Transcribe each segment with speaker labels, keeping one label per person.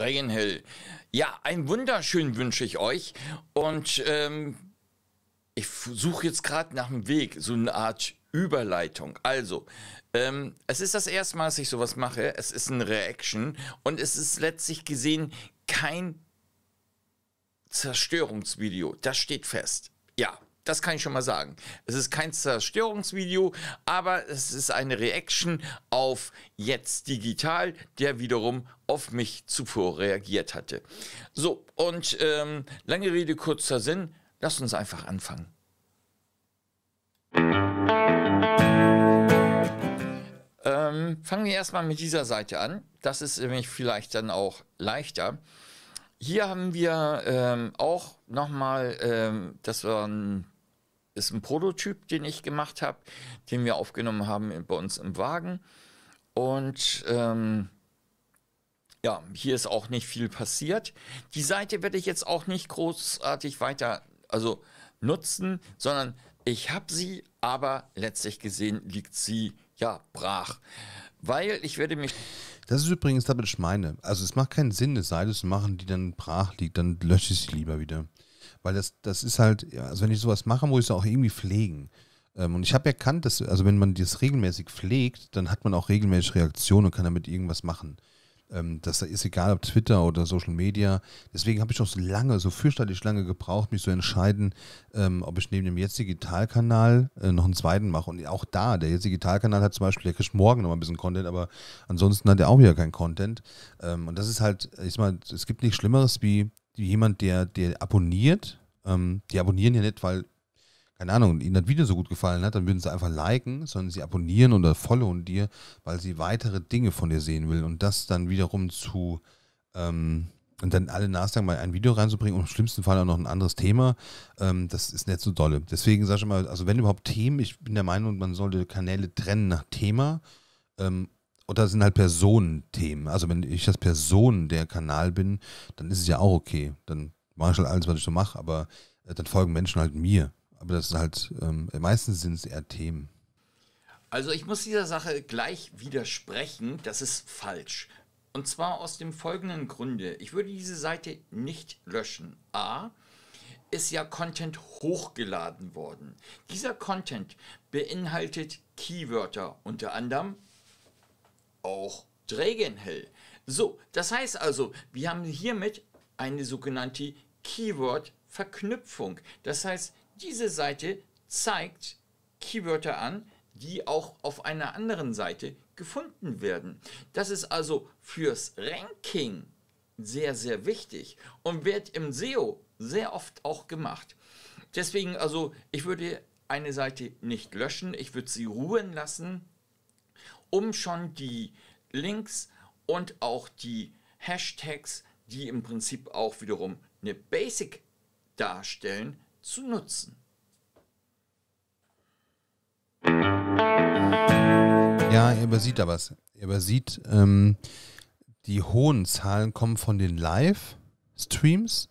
Speaker 1: Green Hill. Ja, einen wunderschönen wünsche ich euch. Und ähm, ich suche jetzt gerade nach einem Weg, so eine Art Überleitung. Also, ähm, es ist das erste Mal, dass ich sowas mache. Es ist eine Reaction und es ist letztlich gesehen kein Zerstörungsvideo. Das steht fest. Ja, das kann ich schon mal sagen. Es ist kein Zerstörungsvideo, aber es ist eine Reaction auf jetzt digital, der wiederum auf mich zuvor reagiert hatte. So, und ähm, lange Rede, kurzer Sinn, lass uns einfach anfangen. Ähm, fangen wir erstmal mit dieser Seite an. Das ist nämlich vielleicht dann auch leichter. Hier haben wir ähm, auch nochmal, ähm, das war ein, ist ein Prototyp, den ich gemacht habe, den wir aufgenommen haben bei uns im Wagen. Und ähm, ja, hier ist auch nicht viel passiert. Die Seite werde ich jetzt auch nicht großartig weiter also nutzen, sondern ich habe sie, aber letztlich gesehen liegt sie ja brach, weil ich werde mich
Speaker 2: das ist übrigens das, was ich meine. Also es macht keinen Sinn, eine Seite zu machen, die dann brach liegt, dann lösche ich sie lieber wieder. Weil das, das ist halt, also wenn ich sowas mache, muss ich es auch irgendwie pflegen. Ähm, und ich habe erkannt, dass, also wenn man das regelmäßig pflegt, dann hat man auch regelmäßig Reaktionen und kann damit irgendwas machen. Ähm, das ist egal, ob Twitter oder Social Media. Deswegen habe ich auch so lange, so fürchterlich lange gebraucht, mich zu entscheiden, ähm, ob ich neben dem jetzt Digitalkanal äh, noch einen zweiten mache. Und auch da, der jetzt Digitalkanal hat zum Beispiel, der kriegt morgen noch ein bisschen Content, aber ansonsten hat er auch wieder keinen Content. Ähm, und das ist halt, ich mal, es gibt nichts Schlimmeres wie jemand, der, der abonniert. die abonnieren ja nicht, weil keine Ahnung, ihnen das Video so gut gefallen hat, dann würden sie einfach liken, sondern sie abonnieren oder followen dir, weil sie weitere Dinge von dir sehen will und das dann wiederum zu ähm, und dann alle Nachsagen mal ein Video reinzubringen und im schlimmsten Fall auch noch ein anderes Thema, ähm, das ist nicht so dolle. Deswegen sag ich mal, also wenn überhaupt Themen, ich bin der Meinung, man sollte Kanäle trennen nach Thema ähm, oder sind halt Personenthemen. Also wenn ich das Person der Kanal bin, dann ist es ja auch okay. Dann mache ich halt alles, was ich so mache, aber äh, dann folgen Menschen halt mir aber das sind halt, ähm, meistens sind es eher Themen.
Speaker 1: Also ich muss dieser Sache gleich widersprechen, das ist falsch. Und zwar aus dem folgenden Grunde. Ich würde diese Seite nicht löschen. A, ist ja Content hochgeladen worden. Dieser Content beinhaltet Keywörter, unter anderem auch Dragonhell. So, das heißt also, wir haben hiermit eine sogenannte Keyword-Verknüpfung. Das heißt, diese Seite zeigt Keywörter an, die auch auf einer anderen Seite gefunden werden. Das ist also fürs Ranking sehr, sehr wichtig und wird im SEO sehr oft auch gemacht. Deswegen also, ich würde eine Seite nicht löschen, ich würde sie ruhen lassen, um schon die Links und auch die Hashtags, die im Prinzip auch wiederum eine Basic darstellen, zu nutzen.
Speaker 2: Ja, er übersieht da was. Er übersieht, ähm, die hohen Zahlen kommen von den Live-Streams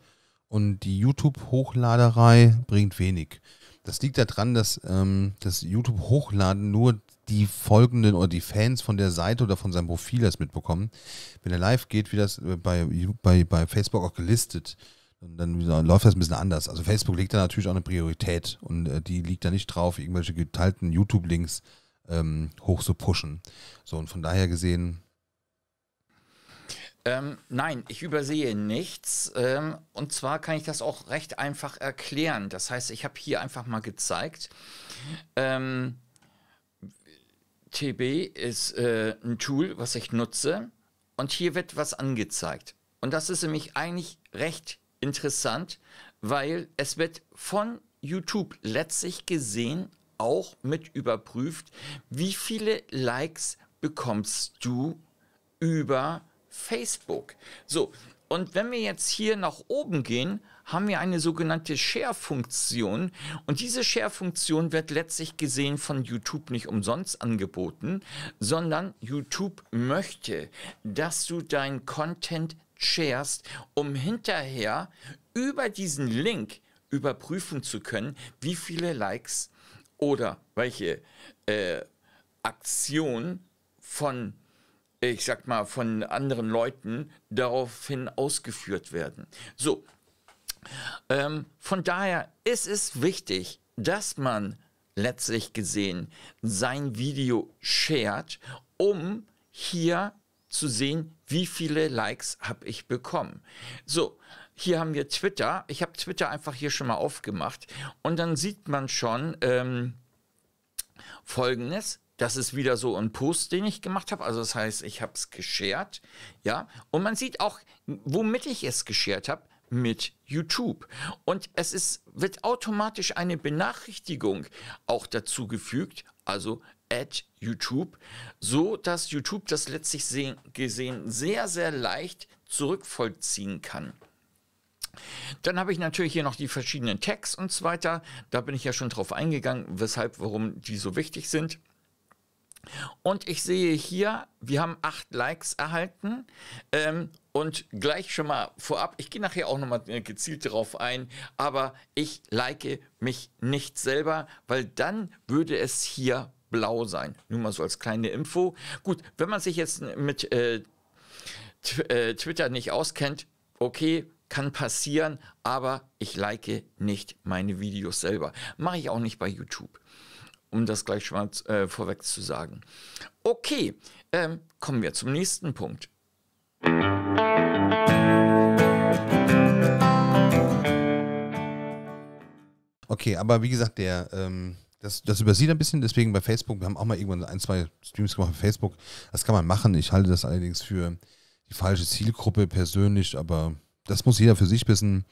Speaker 2: und die YouTube-Hochladerei bringt wenig. Das liegt daran, dass ähm, das YouTube-Hochladen nur die Folgenden oder die Fans von der Seite oder von seinem Profil das mitbekommen. Wenn er live geht, wie das äh, bei, bei, bei Facebook auch gelistet. Und dann läuft das ein bisschen anders. Also Facebook legt da natürlich auch eine Priorität und äh, die liegt da nicht drauf, irgendwelche geteilten YouTube-Links ähm, hoch zu pushen. So, und von daher gesehen.
Speaker 1: Ähm, nein, ich übersehe nichts. Ähm, und zwar kann ich das auch recht einfach erklären. Das heißt, ich habe hier einfach mal gezeigt, ähm, TB ist äh, ein Tool, was ich nutze. Und hier wird was angezeigt. Und das ist nämlich eigentlich recht interessant, weil es wird von YouTube letztlich gesehen auch mit überprüft, wie viele Likes bekommst du über Facebook. So, und wenn wir jetzt hier nach oben gehen, haben wir eine sogenannte Share-Funktion. Und diese Share-Funktion wird letztlich gesehen von YouTube nicht umsonst angeboten, sondern YouTube möchte, dass du deinen Content sharest, um hinterher über diesen Link überprüfen zu können, wie viele Likes oder welche äh, Aktion von, ich sag mal, von anderen Leuten daraufhin ausgeführt werden. So, ähm, von daher ist es wichtig, dass man letztlich gesehen sein Video shared, um hier zu sehen, wie viele Likes habe ich bekommen. So, hier haben wir Twitter. Ich habe Twitter einfach hier schon mal aufgemacht und dann sieht man schon ähm, Folgendes. Das ist wieder so ein Post, den ich gemacht habe. Also das heißt, ich habe es geshared. Ja, und man sieht auch, womit ich es geshared habe mit YouTube. Und es ist, wird automatisch eine Benachrichtigung auch dazu gefügt, also at YouTube, so dass YouTube das letztlich gesehen sehr, sehr leicht zurückvollziehen kann. Dann habe ich natürlich hier noch die verschiedenen Tags und so weiter. Da bin ich ja schon drauf eingegangen, weshalb, warum die so wichtig sind. Und ich sehe hier, wir haben acht Likes erhalten. Ähm, und gleich schon mal vorab, ich gehe nachher auch nochmal äh, gezielt darauf ein, aber ich like mich nicht selber, weil dann würde es hier blau sein. Nur mal so als kleine Info. Gut, wenn man sich jetzt mit äh, äh, Twitter nicht auskennt, okay, kann passieren, aber ich like nicht meine Videos selber. Mache ich auch nicht bei YouTube, um das gleich schon mal äh, vorweg zu sagen. Okay, ähm, kommen wir zum nächsten Punkt.
Speaker 2: Okay, aber wie gesagt, der, ähm, das, das übersieht ein bisschen, deswegen bei Facebook, wir haben auch mal irgendwann ein, zwei Streams gemacht bei Facebook. Das kann man machen. Ich halte das allerdings für die falsche Zielgruppe persönlich, aber das muss jeder für sich wissen.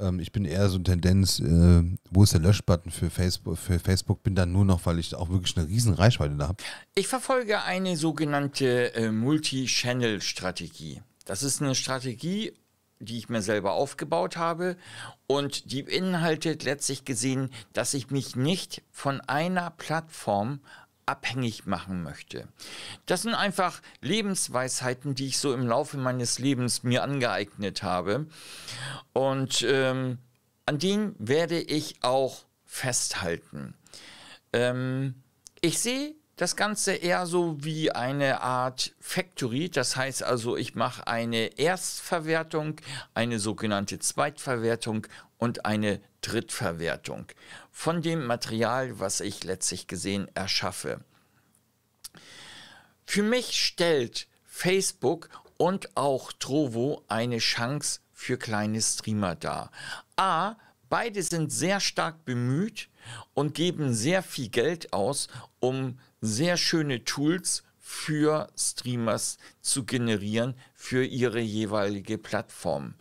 Speaker 2: Ähm, ich bin eher so eine Tendenz, äh, wo ist der Löschbutton für Facebook? Für Facebook bin dann nur noch, weil ich auch wirklich eine riesen Reichweite da habe.
Speaker 1: Ich verfolge eine sogenannte äh, Multi-Channel-Strategie. Das ist eine Strategie, die ich mir selber aufgebaut habe und die beinhaltet letztlich gesehen, dass ich mich nicht von einer Plattform abhängig machen möchte. Das sind einfach Lebensweisheiten, die ich so im Laufe meines Lebens mir angeeignet habe und ähm, an denen werde ich auch festhalten. Ähm, ich sehe das Ganze eher so wie eine Art Factory. Das heißt also, ich mache eine Erstverwertung, eine sogenannte Zweitverwertung und eine Drittverwertung von dem Material, was ich letztlich gesehen erschaffe. Für mich stellt Facebook und auch Trovo eine Chance für kleine Streamer dar. A, beide sind sehr stark bemüht, und geben sehr viel Geld aus, um sehr schöne Tools für Streamers zu generieren für ihre jeweilige Plattform.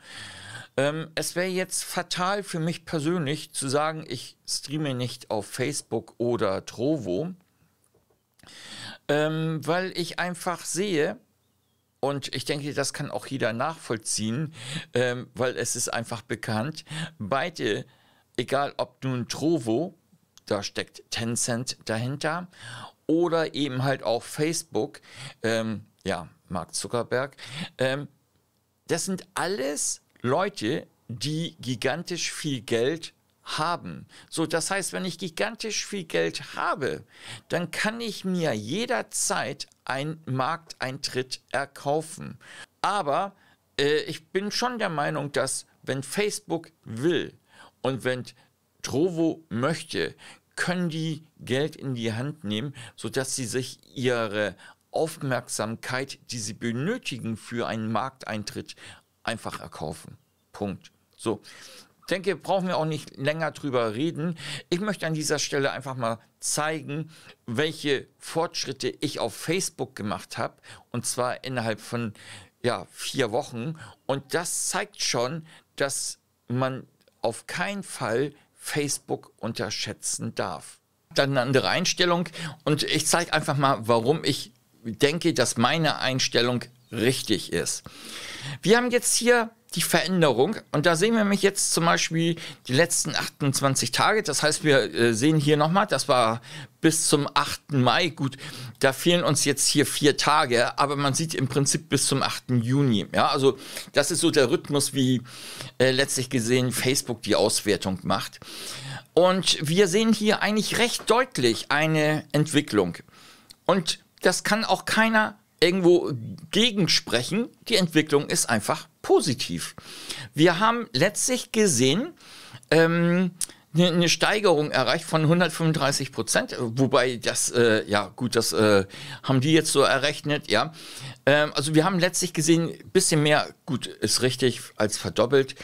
Speaker 1: Ähm, es wäre jetzt fatal für mich persönlich zu sagen, ich streame nicht auf Facebook oder Trovo, ähm, weil ich einfach sehe, und ich denke, das kann auch jeder nachvollziehen, ähm, weil es ist einfach bekannt, beide egal ob nun Trovo, da steckt Tencent dahinter, oder eben halt auch Facebook, ähm, ja, Mark Zuckerberg, ähm, das sind alles Leute, die gigantisch viel Geld haben. So, das heißt, wenn ich gigantisch viel Geld habe, dann kann ich mir jederzeit einen Markteintritt erkaufen. Aber äh, ich bin schon der Meinung, dass wenn Facebook will, und wenn Trovo möchte, können die Geld in die Hand nehmen, sodass sie sich ihre Aufmerksamkeit, die sie benötigen für einen Markteintritt, einfach erkaufen. Punkt. So. Ich denke, brauchen wir auch nicht länger drüber reden. Ich möchte an dieser Stelle einfach mal zeigen, welche Fortschritte ich auf Facebook gemacht habe. Und zwar innerhalb von ja, vier Wochen. Und das zeigt schon, dass man auf keinen Fall Facebook unterschätzen darf. Dann eine andere Einstellung und ich zeige einfach mal, warum ich denke, dass meine Einstellung richtig ist. Wir haben jetzt hier die Veränderung. Und da sehen wir mich jetzt zum Beispiel die letzten 28 Tage. Das heißt, wir äh, sehen hier nochmal, das war bis zum 8. Mai. Gut, da fehlen uns jetzt hier vier Tage, aber man sieht im Prinzip bis zum 8. Juni. Ja, also das ist so der Rhythmus, wie äh, letztlich gesehen Facebook die Auswertung macht. Und wir sehen hier eigentlich recht deutlich eine Entwicklung. Und das kann auch keiner irgendwo gegensprechen. Die Entwicklung ist einfach positiv. Wir haben letztlich gesehen, ähm, ne, eine Steigerung erreicht von 135 Prozent, wobei das, äh, ja gut, das äh, haben die jetzt so errechnet, ja. Ähm, also wir haben letztlich gesehen, ein bisschen mehr, gut, ist richtig, als verdoppelt.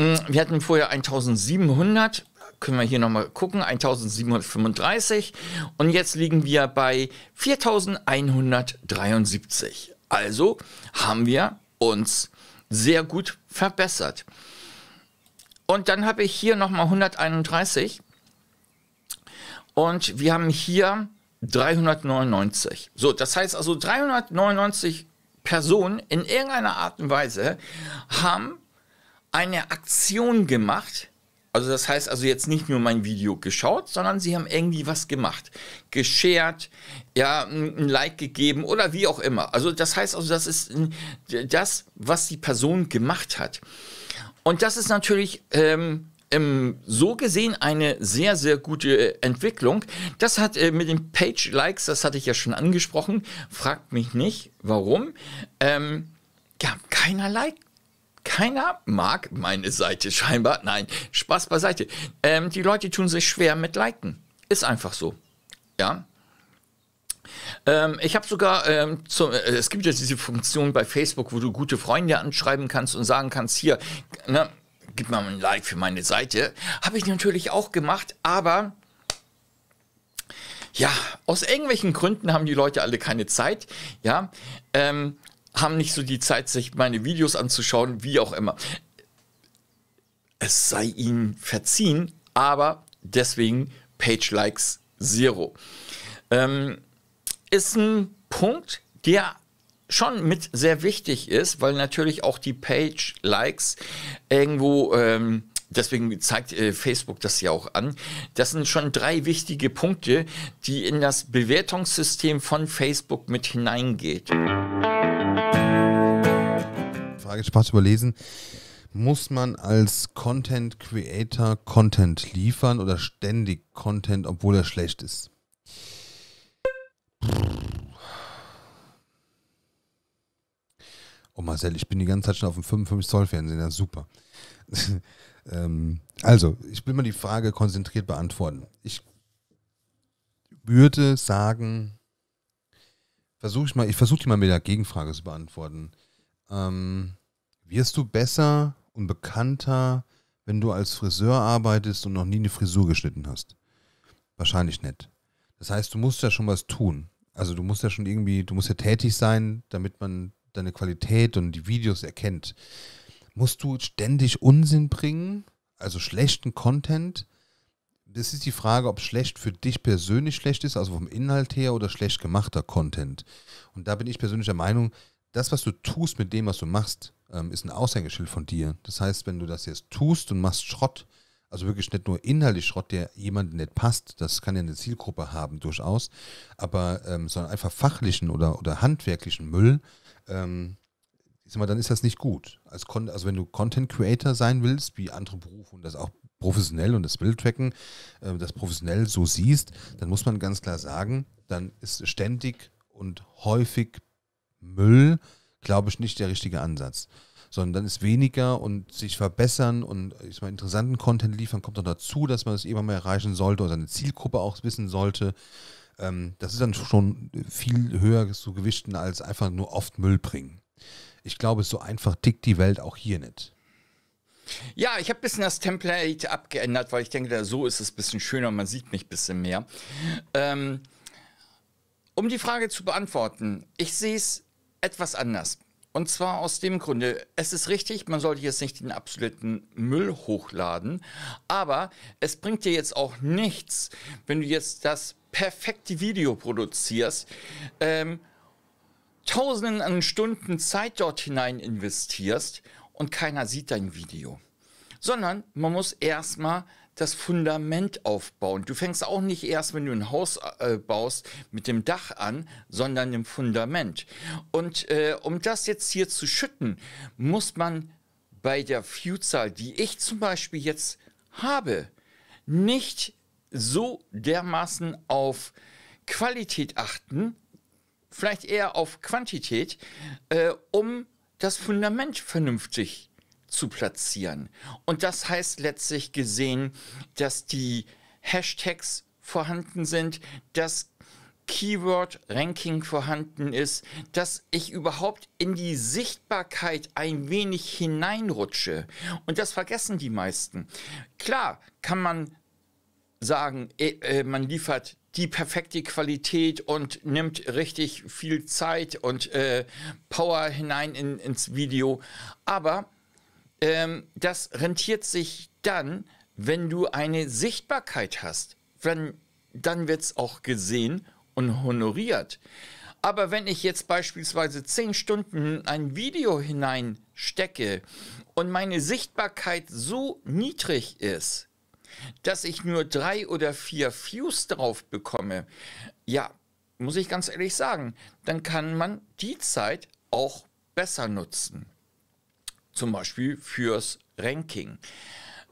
Speaker 1: Mm, wir hatten vorher 1700 können wir hier nochmal gucken, 1735. Und jetzt liegen wir bei 4173. Also haben wir uns sehr gut verbessert. Und dann habe ich hier nochmal 131. Und wir haben hier 399. So, das heißt also 399 Personen in irgendeiner Art und Weise haben eine Aktion gemacht, also das heißt also jetzt nicht nur mein Video geschaut, sondern sie haben irgendwie was gemacht. Geshared, ja, ein Like gegeben oder wie auch immer. Also das heißt also, das ist das, was die Person gemacht hat. Und das ist natürlich ähm, so gesehen eine sehr, sehr gute Entwicklung. Das hat äh, mit den Page-Likes, das hatte ich ja schon angesprochen, fragt mich nicht, warum. Ähm, ja, keiner liked keiner mag meine Seite scheinbar. Nein, Spaß beiseite. Ähm, die Leute tun sich schwer mit Liken. Ist einfach so. Ja. Ähm, ich habe sogar, ähm, zu, äh, es gibt ja diese Funktion bei Facebook, wo du gute Freunde anschreiben kannst und sagen kannst, hier, ne, gib mal ein Like für meine Seite. Habe ich natürlich auch gemacht, aber ja, aus irgendwelchen Gründen haben die Leute alle keine Zeit. Ja, ähm, haben nicht so die Zeit, sich meine Videos anzuschauen, wie auch immer. Es sei ihnen verziehen, aber deswegen Page Likes Zero. Ähm, ist ein Punkt, der schon mit sehr wichtig ist, weil natürlich auch die Page Likes irgendwo ähm, deswegen zeigt äh, Facebook das ja auch an. Das sind schon drei wichtige Punkte, die in das Bewertungssystem von Facebook mit hineingeht.
Speaker 2: Frage Spaß überlesen. Muss man als Content Creator Content liefern oder ständig Content, obwohl er schlecht ist? Oh Marcel, ich bin die ganze Zeit schon auf dem 55 Zoll Fernsehen, ja super. ähm, also, ich will mal die Frage konzentriert beantworten. Ich würde sagen, versuche ich mal, ich versuche die mal mit der Gegenfrage zu beantworten ähm, wirst du besser und bekannter, wenn du als Friseur arbeitest und noch nie eine Frisur geschnitten hast? Wahrscheinlich nicht. Das heißt, du musst ja schon was tun. Also du musst ja schon irgendwie, du musst ja tätig sein, damit man deine Qualität und die Videos erkennt. Musst du ständig Unsinn bringen, also schlechten Content? Das ist die Frage, ob schlecht für dich persönlich schlecht ist, also vom Inhalt her oder schlecht gemachter Content. Und da bin ich persönlich der Meinung, das, was du tust mit dem, was du machst, ähm, ist ein Aushängeschild von dir. Das heißt, wenn du das jetzt tust und machst Schrott, also wirklich nicht nur inhaltlich Schrott, der jemandem nicht passt, das kann ja eine Zielgruppe haben durchaus, aber ähm, sondern einfach fachlichen oder, oder handwerklichen Müll, ähm, ich sag mal, dann ist das nicht gut. Als also wenn du Content Creator sein willst, wie andere Berufe und das auch professionell und das Bildtracken, äh, das professionell so siehst, dann muss man ganz klar sagen, dann ist ständig und häufig Müll, glaube ich, nicht der richtige Ansatz. Sondern dann ist weniger und sich verbessern und ich meine, interessanten Content liefern, kommt dann dazu, dass man es das irgendwann mal erreichen sollte oder seine Zielgruppe auch wissen sollte. Ähm, das ist dann schon viel höher zu gewichten als einfach nur oft Müll bringen. Ich glaube, so einfach tickt die Welt auch hier nicht.
Speaker 1: Ja, ich habe ein bisschen das Template abgeändert, weil ich denke, so ist es ein bisschen schöner, man sieht mich ein bisschen mehr. Ähm, um die Frage zu beantworten, ich sehe es etwas anders. Und zwar aus dem Grunde, es ist richtig, man sollte jetzt nicht den absoluten Müll hochladen, aber es bringt dir jetzt auch nichts, wenn du jetzt das perfekte Video produzierst, ähm, tausenden an Stunden Zeit dort hinein investierst und keiner sieht dein Video. Sondern man muss erstmal das Fundament aufbauen. Du fängst auch nicht erst, wenn du ein Haus äh, baust, mit dem Dach an, sondern dem Fundament. Und äh, um das jetzt hier zu schütten, muss man bei der Future, die ich zum Beispiel jetzt habe, nicht so dermaßen auf Qualität achten, vielleicht eher auf Quantität, äh, um das Fundament vernünftig zu zu platzieren. Und das heißt letztlich gesehen, dass die Hashtags vorhanden sind, dass Keyword-Ranking vorhanden ist, dass ich überhaupt in die Sichtbarkeit ein wenig hineinrutsche. Und das vergessen die meisten. Klar kann man sagen, äh, äh, man liefert die perfekte Qualität und nimmt richtig viel Zeit und äh, Power hinein in, ins Video. Aber ähm, das rentiert sich dann, wenn du eine Sichtbarkeit hast. Wenn, dann wird es auch gesehen und honoriert. Aber wenn ich jetzt beispielsweise zehn Stunden ein Video hineinstecke und meine Sichtbarkeit so niedrig ist, dass ich nur drei oder vier Views drauf bekomme, ja, muss ich ganz ehrlich sagen, dann kann man die Zeit auch besser nutzen zum Beispiel fürs Ranking.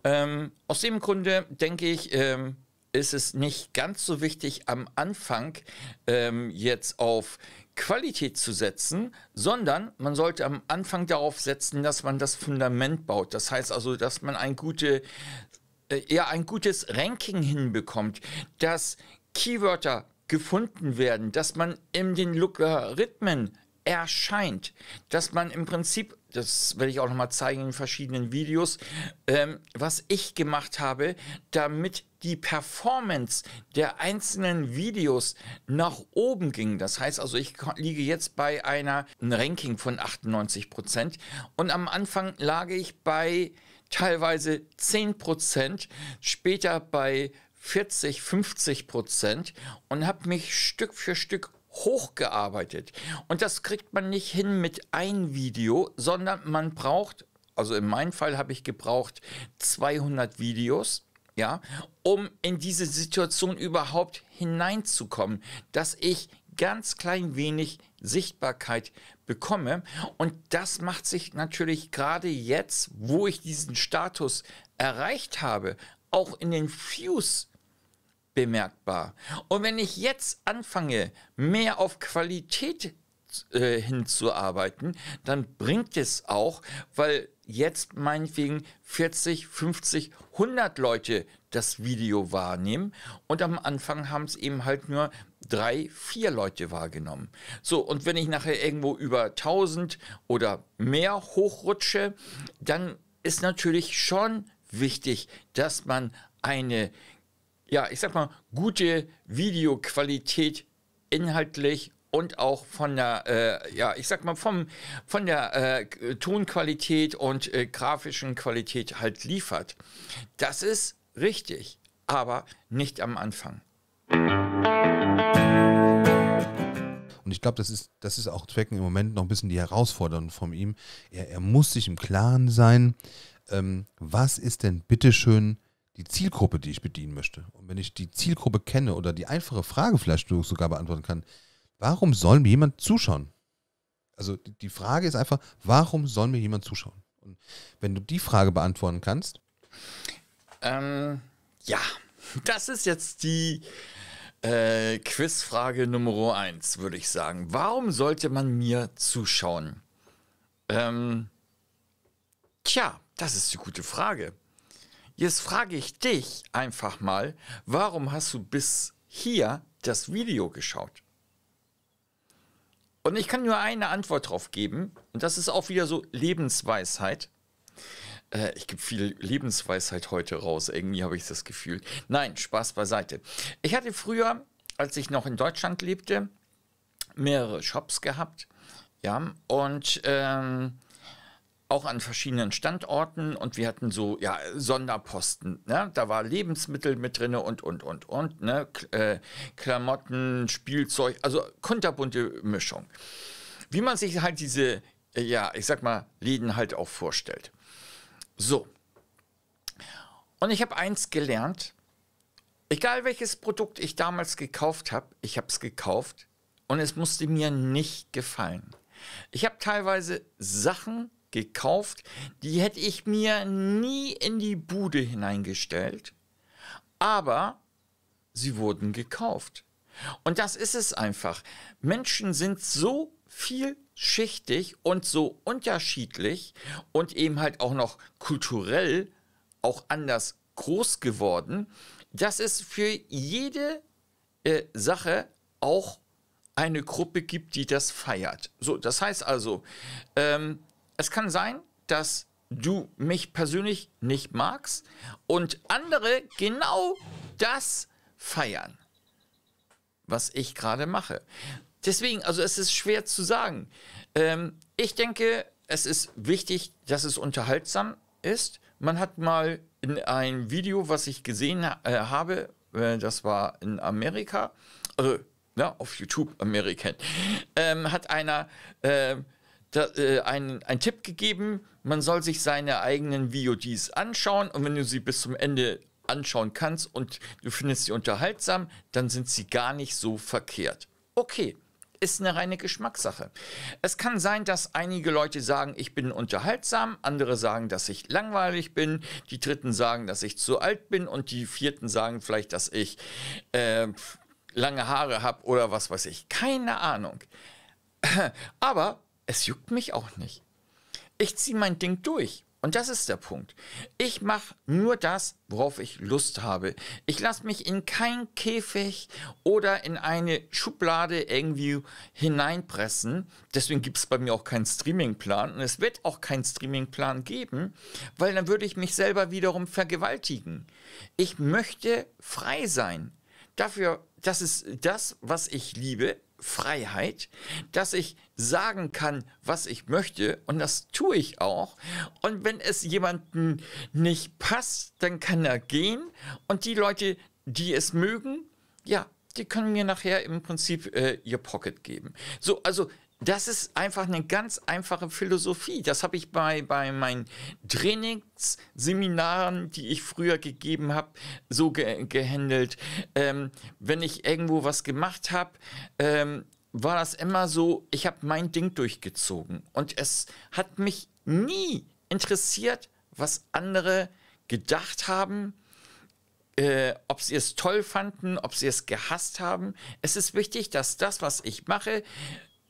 Speaker 1: Ähm, aus dem Grunde denke ich, ähm, ist es nicht ganz so wichtig, am Anfang ähm, jetzt auf Qualität zu setzen, sondern man sollte am Anfang darauf setzen, dass man das Fundament baut. Das heißt also, dass man ein, gute, äh, ja, ein gutes Ranking hinbekommt, dass Keywörter gefunden werden, dass man in den Logarithmen erscheint, dass man im Prinzip das werde ich auch nochmal zeigen in verschiedenen Videos, ähm, was ich gemacht habe, damit die Performance der einzelnen Videos nach oben ging. Das heißt also, ich liege jetzt bei einer, einem Ranking von 98% Prozent und am Anfang lag ich bei teilweise 10%, Prozent, später bei 40, 50 Prozent und habe mich Stück für Stück hochgearbeitet. Und das kriegt man nicht hin mit einem Video, sondern man braucht, also in meinem Fall habe ich gebraucht 200 Videos, ja, um in diese Situation überhaupt hineinzukommen, dass ich ganz klein wenig Sichtbarkeit bekomme. Und das macht sich natürlich gerade jetzt, wo ich diesen Status erreicht habe, auch in den Views bemerkbar. Und wenn ich jetzt anfange, mehr auf Qualität äh, hinzuarbeiten, dann bringt es auch, weil jetzt meinetwegen 40, 50, 100 Leute das Video wahrnehmen und am Anfang haben es eben halt nur drei, vier Leute wahrgenommen. So, und wenn ich nachher irgendwo über 1000 oder mehr hochrutsche, dann ist natürlich schon wichtig, dass man eine ja, ich sag mal, gute Videoqualität inhaltlich und auch von der, äh, ja, ich sag mal, vom, von der äh, Tonqualität und äh, grafischen Qualität halt liefert. Das ist richtig, aber nicht am Anfang.
Speaker 2: Und ich glaube, das ist, das ist auch Zwecken im Moment noch ein bisschen die Herausforderung von ihm. Er, er muss sich im Klaren sein, ähm, was ist denn bitteschön die Zielgruppe, die ich bedienen möchte. Und wenn ich die Zielgruppe kenne oder die einfache Frage vielleicht sogar beantworten kann, warum soll mir jemand zuschauen? Also die Frage ist einfach, warum soll mir jemand zuschauen? Und wenn du die Frage beantworten kannst. Ähm,
Speaker 1: ja, das ist jetzt die äh, Quizfrage Nummer eins, würde ich sagen. Warum sollte man mir zuschauen? Ähm, tja, das ist die gute Frage. Jetzt frage ich dich einfach mal, warum hast du bis hier das Video geschaut? Und ich kann nur eine Antwort drauf geben, und das ist auch wieder so Lebensweisheit. Äh, ich gebe viel Lebensweisheit heute raus, irgendwie habe ich das Gefühl. Nein, Spaß beiseite. Ich hatte früher, als ich noch in Deutschland lebte, mehrere Shops gehabt. Ja, und ähm, auch an verschiedenen Standorten und wir hatten so ja Sonderposten. Ne? Da war Lebensmittel mit drin und und und und ne? Äh, Klamotten, Spielzeug, also kunterbunte Mischung. Wie man sich halt diese äh, ja ich sag mal Läden halt auch vorstellt. So und ich habe eins gelernt. Egal welches Produkt ich damals gekauft habe, ich habe es gekauft und es musste mir nicht gefallen. Ich habe teilweise Sachen gekauft. Die hätte ich mir nie in die Bude hineingestellt, aber sie wurden gekauft. Und das ist es einfach. Menschen sind so vielschichtig und so unterschiedlich und eben halt auch noch kulturell auch anders groß geworden, dass es für jede äh, Sache auch eine Gruppe gibt, die das feiert. So, das heißt also, ähm, es kann sein, dass du mich persönlich nicht magst und andere genau das feiern, was ich gerade mache. Deswegen, also es ist schwer zu sagen. Ähm, ich denke, es ist wichtig, dass es unterhaltsam ist. Man hat mal in einem Video, was ich gesehen äh, habe, äh, das war in Amerika, also ja, auf YouTube American, ähm, hat einer äh, da, äh, einen, einen Tipp gegeben, man soll sich seine eigenen VODs anschauen und wenn du sie bis zum Ende anschauen kannst und du findest sie unterhaltsam, dann sind sie gar nicht so verkehrt. Okay, ist eine reine Geschmackssache. Es kann sein, dass einige Leute sagen, ich bin unterhaltsam, andere sagen, dass ich langweilig bin, die Dritten sagen, dass ich zu alt bin und die Vierten sagen vielleicht, dass ich äh, lange Haare habe oder was weiß ich. Keine Ahnung. Aber es juckt mich auch nicht. Ich ziehe mein Ding durch. Und das ist der Punkt. Ich mache nur das, worauf ich Lust habe. Ich lasse mich in kein Käfig oder in eine Schublade irgendwie hineinpressen. Deswegen gibt es bei mir auch keinen Streamingplan. Und es wird auch keinen Streamingplan geben, weil dann würde ich mich selber wiederum vergewaltigen. Ich möchte frei sein. Dafür, das ist das, was ich liebe. Freiheit, dass ich sagen kann, was ich möchte und das tue ich auch. Und wenn es jemanden nicht passt, dann kann er gehen und die Leute, die es mögen, ja, die können mir nachher im Prinzip äh, ihr Pocket geben. So, also das ist einfach eine ganz einfache Philosophie. Das habe ich bei, bei meinen Trainingsseminaren, die ich früher gegeben habe, so ge gehandelt. Ähm, wenn ich irgendwo was gemacht habe, ähm, war das immer so, ich habe mein Ding durchgezogen. Und es hat mich nie interessiert, was andere gedacht haben, äh, ob sie es toll fanden, ob sie es gehasst haben. Es ist wichtig, dass das, was ich mache,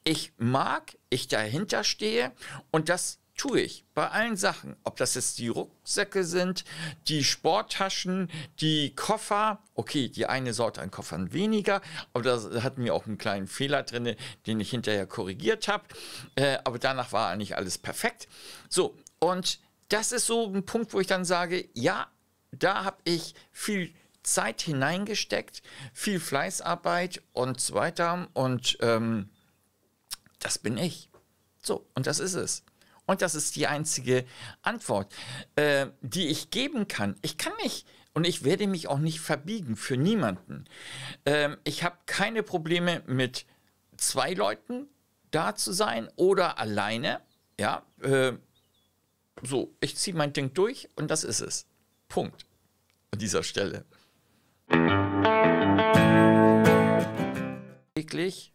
Speaker 1: ich mag, ich dahinter stehe und das tue ich bei allen Sachen. Ob das jetzt die Rucksäcke sind, die Sporttaschen, die Koffer. Okay, die eine Sorte an Koffern weniger, aber da hatten wir auch einen kleinen Fehler drin, den ich hinterher korrigiert habe. Äh, aber danach war eigentlich alles perfekt. So, und das ist so ein Punkt, wo ich dann sage, ja, da habe ich viel Zeit hineingesteckt, viel Fleißarbeit und so weiter und ähm, das bin ich. So, und das ist es. Und das ist die einzige Antwort, äh, die ich geben kann. Ich kann nicht und ich werde mich auch nicht verbiegen für niemanden. Ähm, ich habe keine Probleme mit zwei Leuten da zu sein oder alleine. Ja, äh, so, ich ziehe mein Ding durch und das ist es. Punkt. An dieser Stelle. Wirklich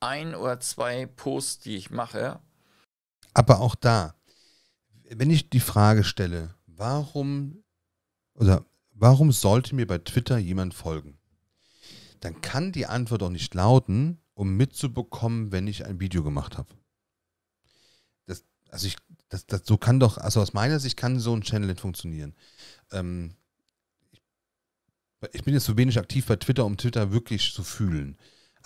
Speaker 1: ein oder zwei Posts, die ich mache.
Speaker 2: Aber auch da, wenn ich die Frage stelle, warum oder warum sollte mir bei Twitter jemand folgen? Dann kann die Antwort auch nicht lauten, um mitzubekommen, wenn ich ein Video gemacht habe. Das, also ich, das, das, so kann doch, also aus meiner Sicht kann so ein Channel nicht funktionieren. Ähm, ich, bin jetzt zu so wenig aktiv bei Twitter, um Twitter wirklich zu fühlen.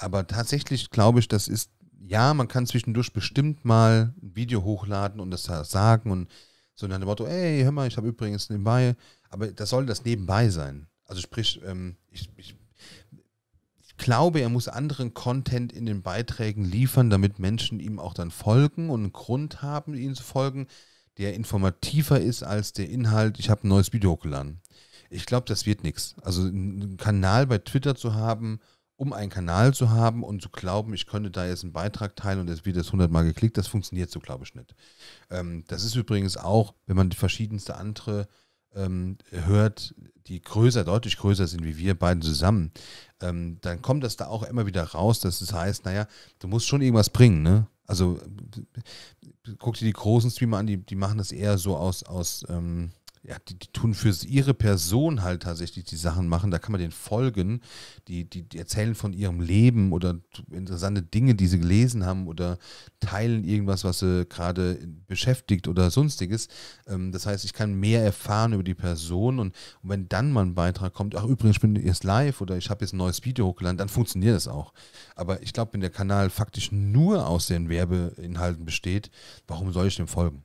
Speaker 2: Aber tatsächlich glaube ich, das ist, ja, man kann zwischendurch bestimmt mal ein Video hochladen und das sagen und so nach dem Motto, ey, hör mal, ich habe übrigens nebenbei, aber das soll das nebenbei sein. Also sprich, ähm, ich, ich, ich glaube, er muss anderen Content in den Beiträgen liefern, damit Menschen ihm auch dann folgen und einen Grund haben, ihm zu folgen, der informativer ist als der Inhalt, ich habe ein neues Video hochgeladen. Ich glaube, das wird nichts. Also einen Kanal bei Twitter zu haben, um einen Kanal zu haben und zu glauben, ich könnte da jetzt einen Beitrag teilen und es wird das Mal geklickt, das funktioniert so, glaube ich, nicht. Ähm, das ist übrigens auch, wenn man verschiedenste andere ähm, hört, die größer, deutlich größer sind wie wir beiden zusammen, ähm, dann kommt das da auch immer wieder raus, dass es heißt, naja, du musst schon irgendwas bringen, ne? Also guck dir die großen Streamer an, die, die machen das eher so aus, aus ähm, ja, die, die, tun für ihre Person halt tatsächlich die Sachen machen. Da kann man denen folgen. Die, die, die, erzählen von ihrem Leben oder interessante Dinge, die sie gelesen haben oder teilen irgendwas, was sie gerade beschäftigt oder sonstiges. Ähm, das heißt, ich kann mehr erfahren über die Person und, und wenn dann mal ein Beitrag kommt, ach übrigens, ich bin jetzt live oder ich habe jetzt ein neues Video hochgeladen, dann funktioniert das auch. Aber ich glaube, wenn der Kanal faktisch nur aus den Werbeinhalten besteht, warum soll ich dem folgen?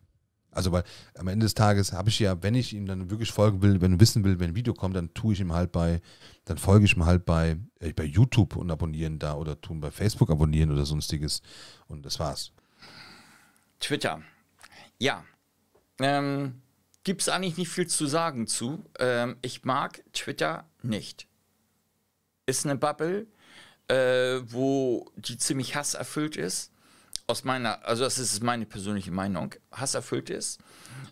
Speaker 2: Also weil am Ende des Tages habe ich ja, wenn ich ihm dann wirklich folgen will, wenn wissen will, wenn ein Video kommt, dann tue ich ihm halt bei, dann folge ich ihm halt bei, äh, bei YouTube und abonnieren da oder tun bei Facebook abonnieren oder sonstiges. Und das war's. Twitter.
Speaker 1: Ja. Ähm, Gibt es eigentlich nicht viel zu sagen zu. Ähm, ich mag Twitter nicht. Ist eine Bubble, äh, wo die ziemlich hasserfüllt ist aus meiner, also das ist meine persönliche Meinung, hasserfüllt ist.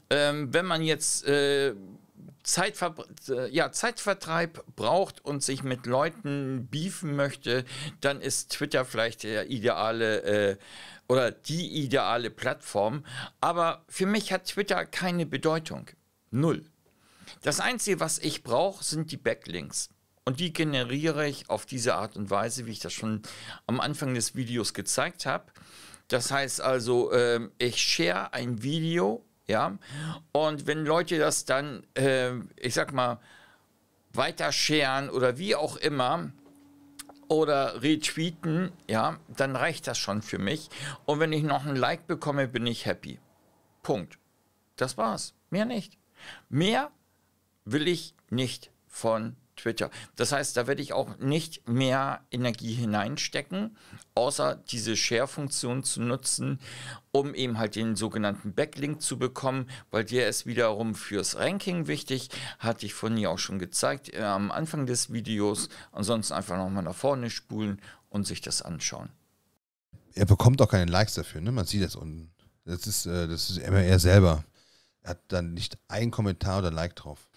Speaker 1: Ähm, wenn man jetzt äh, Zeitver äh, ja, Zeitvertreib braucht und sich mit Leuten beefen möchte, dann ist Twitter vielleicht der ideale äh, oder die ideale Plattform. Aber für mich hat Twitter keine Bedeutung. Null. Das Einzige, was ich brauche, sind die Backlinks. Und die generiere ich auf diese Art und Weise, wie ich das schon am Anfang des Videos gezeigt habe. Das heißt also, äh, ich share ein Video, ja, und wenn Leute das dann, äh, ich sag mal, weiter sharen oder wie auch immer, oder retweeten, ja, dann reicht das schon für mich. Und wenn ich noch ein Like bekomme, bin ich happy. Punkt. Das war's. Mehr nicht. Mehr will ich nicht von Twitter. Das heißt, da werde ich auch nicht mehr Energie hineinstecken, außer diese Share-Funktion zu nutzen, um eben halt den sogenannten Backlink zu bekommen, weil der ist wiederum fürs Ranking wichtig. Hatte ich von ihr auch schon gezeigt äh, am Anfang des Videos. Ansonsten einfach nochmal nach vorne spulen und sich das
Speaker 2: anschauen. Er bekommt auch keine Likes dafür, ne? Man sieht das unten. Das ist, äh, das ist MR selber. Er hat dann nicht einen Kommentar oder Like drauf.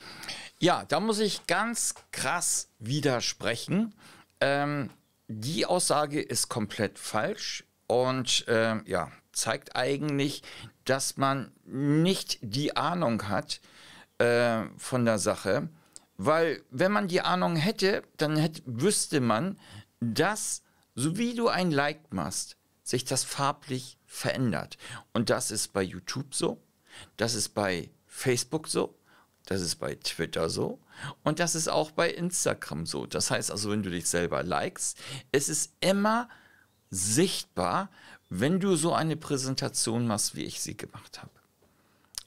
Speaker 2: Ja, da muss ich
Speaker 1: ganz krass widersprechen. Ähm, die Aussage ist komplett falsch und ähm, ja, zeigt eigentlich, dass man nicht die Ahnung hat äh, von der Sache. Weil wenn man die Ahnung hätte, dann hätte, wüsste man, dass, so wie du ein Like machst, sich das farblich verändert. Und das ist bei YouTube so, das ist bei Facebook so, das ist bei Twitter so und das ist auch bei Instagram so. Das heißt also, wenn du dich selber likest, es ist immer sichtbar, wenn du so eine Präsentation machst, wie ich sie gemacht habe.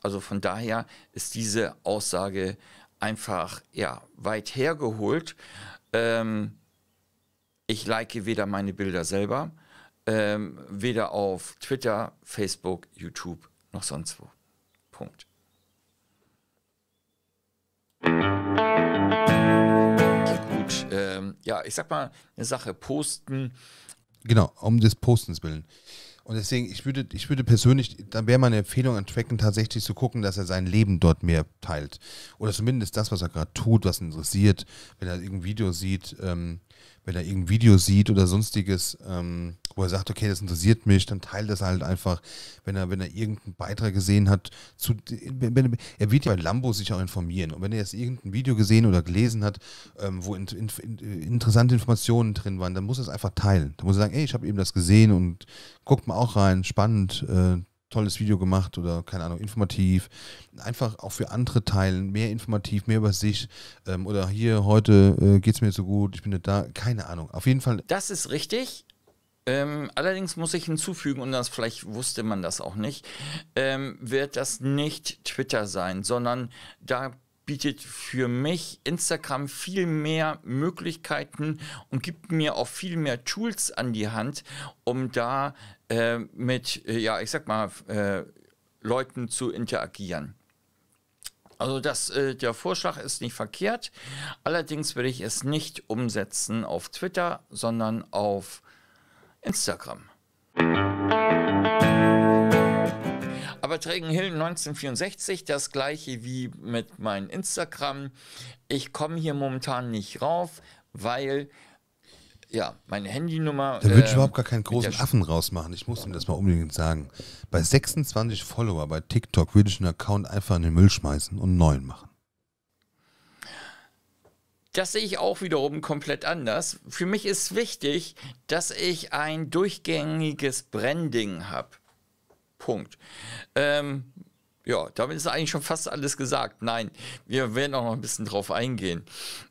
Speaker 1: Also von daher ist diese Aussage einfach ja, weit hergeholt. Ähm, ich like weder meine Bilder selber, ähm, weder auf Twitter, Facebook, YouTube noch sonst wo. Punkt. ähm, ja, ich sag mal, eine Sache posten.
Speaker 2: Genau, um des Postens willen. Und deswegen, ich würde, ich würde persönlich, dann wäre meine Empfehlung an Tracken tatsächlich zu gucken, dass er sein Leben dort mehr teilt. Oder zumindest das, was er gerade tut, was ihn interessiert, wenn er irgendein Video sieht. Ähm, wenn er irgendein Video sieht oder sonstiges, ähm, wo er sagt, okay, das interessiert mich, dann teilt das halt einfach, wenn er, wenn er irgendeinen Beitrag gesehen hat, zu, wenn, wenn, er wird ja bei Lambo sich auch informieren. Und wenn er jetzt irgendein Video gesehen oder gelesen hat, ähm, wo in, in, in, interessante Informationen drin waren, dann muss er es einfach teilen. Dann muss er sagen, ey, ich habe eben das gesehen und guckt mal auch rein, spannend, äh, tolles Video gemacht oder keine Ahnung, informativ. Einfach auch für andere teilen, mehr informativ, mehr über sich ähm, oder hier, heute äh, geht es mir so gut, ich bin nicht da, keine Ahnung. Auf jeden Fall.
Speaker 1: Das ist richtig. Ähm, allerdings muss ich hinzufügen, und das vielleicht wusste man das auch nicht, ähm, wird das nicht Twitter sein, sondern da bietet für mich Instagram viel mehr Möglichkeiten und gibt mir auch viel mehr Tools an die Hand, um da äh, mit, äh, ja, ich sag mal, äh, Leuten zu interagieren. Also das, äh, der Vorschlag ist nicht verkehrt. Allerdings will ich es nicht umsetzen auf Twitter, sondern auf Instagram. Aber Trägen Hill 1964, das gleiche wie mit meinem Instagram. Ich komme hier momentan nicht rauf, weil ja, meine Handynummer. Da würde ich äh, überhaupt
Speaker 2: gar keinen großen Affen rausmachen. Ich muss ihm das mal unbedingt sagen. Bei 26 Follower bei TikTok würde ich einen Account einfach in den Müll schmeißen und einen neuen machen.
Speaker 1: Das sehe ich auch wiederum komplett anders. Für mich ist wichtig, dass ich ein durchgängiges Branding habe. Punkt. Ähm, ja, damit ist eigentlich schon fast alles gesagt. Nein, wir werden auch noch ein bisschen drauf eingehen.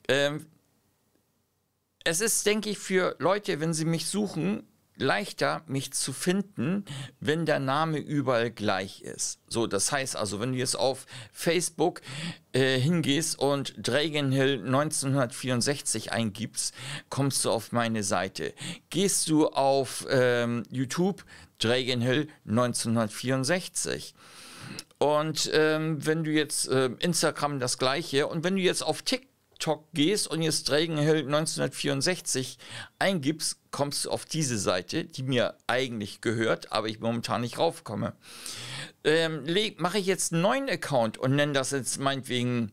Speaker 1: Ähm, es ist, denke ich, für Leute, wenn sie mich suchen, leichter, mich zu finden, wenn der Name überall gleich ist. So, das heißt also, wenn du jetzt auf Facebook äh, hingehst und Dragonhill 1964 eingibst, kommst du auf meine Seite. Gehst du auf ähm, YouTube, Dragonhill 1964. Und ähm, wenn du jetzt äh, Instagram das gleiche und wenn du jetzt auf TikTok TikTok gehst und jetzt Dragon Hill 1964 eingibst, kommst du auf diese Seite, die mir eigentlich gehört, aber ich momentan nicht raufkomme. Ähm, Mache ich jetzt einen neuen Account und nenne das jetzt meinetwegen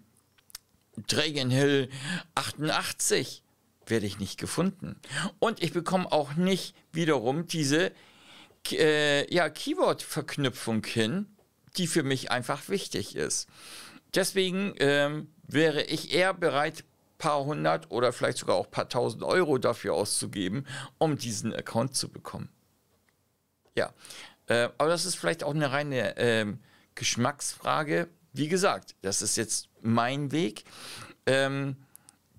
Speaker 1: Dragon Hill 88, werde ich nicht gefunden. Und ich bekomme auch nicht wiederum diese äh, ja, Keyword-Verknüpfung hin, die für mich einfach wichtig ist. Deswegen ähm, wäre ich eher bereit, paar hundert oder vielleicht sogar auch paar tausend Euro dafür auszugeben, um diesen Account zu bekommen. Ja, äh, aber das ist vielleicht auch eine reine äh, Geschmacksfrage. Wie gesagt, das ist jetzt mein Weg, ähm,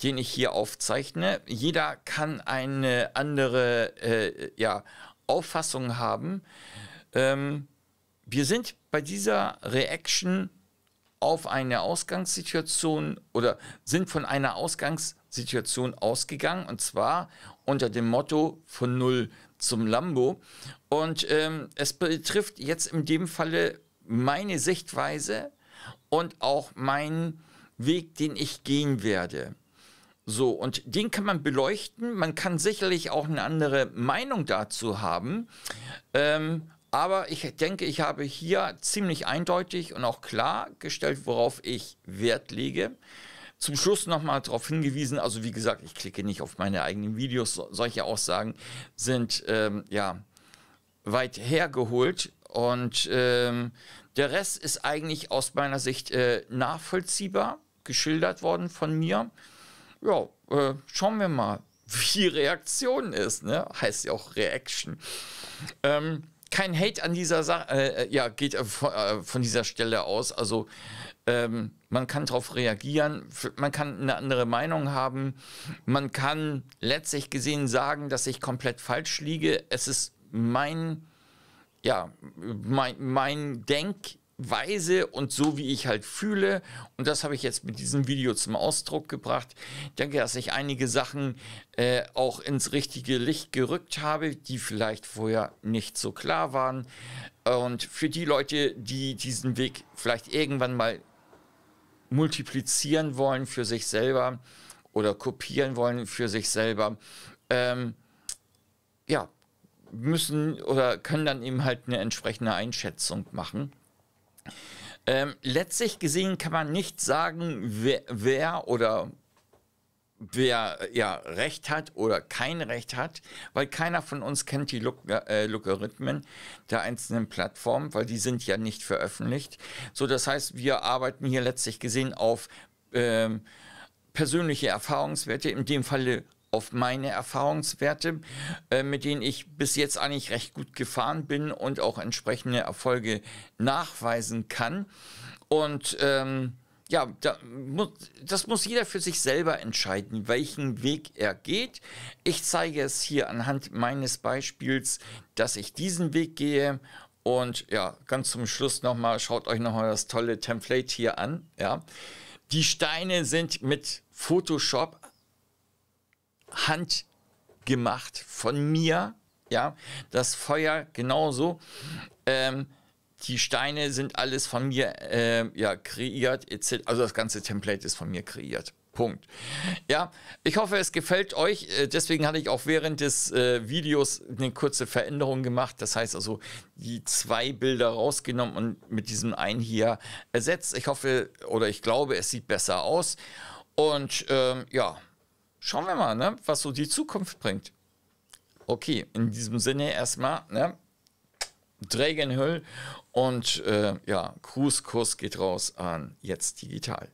Speaker 1: den ich hier aufzeichne. Jeder kann eine andere äh, ja, Auffassung haben. Ähm, wir sind bei dieser Reaction auf eine Ausgangssituation oder sind von einer Ausgangssituation ausgegangen und zwar unter dem Motto von Null zum Lambo. Und ähm, es betrifft jetzt in dem Falle meine Sichtweise und auch meinen Weg, den ich gehen werde. So, und den kann man beleuchten. Man kann sicherlich auch eine andere Meinung dazu haben. Ähm, aber ich denke, ich habe hier ziemlich eindeutig und auch klar gestellt, worauf ich Wert lege. Zum Schluss nochmal darauf hingewiesen, also wie gesagt, ich klicke nicht auf meine eigenen Videos. Solche Aussagen sind ähm, ja weit hergeholt und ähm, der Rest ist eigentlich aus meiner Sicht äh, nachvollziehbar geschildert worden von mir. Ja, äh, schauen wir mal, wie die Reaktion ist. Ne? Heißt ja auch Reaction. Ähm, kein Hate an dieser Sache, äh, äh, ja, geht äh, von, äh, von, dieser Stelle aus. Also ähm, man kann darauf reagieren, man kann eine andere Meinung haben, man kann letztlich gesehen sagen, dass ich komplett falsch liege. Es ist mein, ja, mein, mein Denk, Weise und so, wie ich halt fühle. Und das habe ich jetzt mit diesem Video zum Ausdruck gebracht. Ich denke, dass ich einige Sachen äh, auch ins richtige Licht gerückt habe, die vielleicht vorher nicht so klar waren. Und für die Leute, die diesen Weg vielleicht irgendwann mal multiplizieren wollen für sich selber oder kopieren wollen für sich selber, ähm, ja, müssen oder können dann eben halt eine entsprechende Einschätzung machen. Ähm, letztlich gesehen kann man nicht sagen, wer, wer oder wer äh, ja Recht hat oder kein Recht hat, weil keiner von uns kennt die Log äh, Logarithmen der einzelnen Plattformen, weil die sind ja nicht veröffentlicht. So, das heißt, wir arbeiten hier letztlich gesehen auf ähm, persönliche Erfahrungswerte, in dem Falle auf meine Erfahrungswerte, äh, mit denen ich bis jetzt eigentlich recht gut gefahren bin und auch entsprechende Erfolge nachweisen kann. Und ähm, ja, da muss, das muss jeder für sich selber entscheiden, welchen Weg er geht. Ich zeige es hier anhand meines Beispiels, dass ich diesen Weg gehe. Und ja, ganz zum Schluss nochmal, schaut euch nochmal das tolle Template hier an. Ja. Die Steine sind mit Photoshop handgemacht von mir. Ja, das Feuer genauso. Ähm, die Steine sind alles von mir äh, ja, kreiert, etc. Also das ganze Template ist von mir kreiert. Punkt. Ja, ich hoffe, es gefällt euch. Äh, deswegen hatte ich auch während des äh, Videos eine kurze Veränderung gemacht. Das heißt also, die zwei Bilder rausgenommen und mit diesem einen hier ersetzt. Ich hoffe oder ich glaube, es sieht besser aus. Und ähm, ja, schauen wir mal, ne, was so die Zukunft bringt. Okay, in diesem Sinne erstmal, ne, Dragonhöll und äh, ja, Grußkurs geht raus an jetzt digital.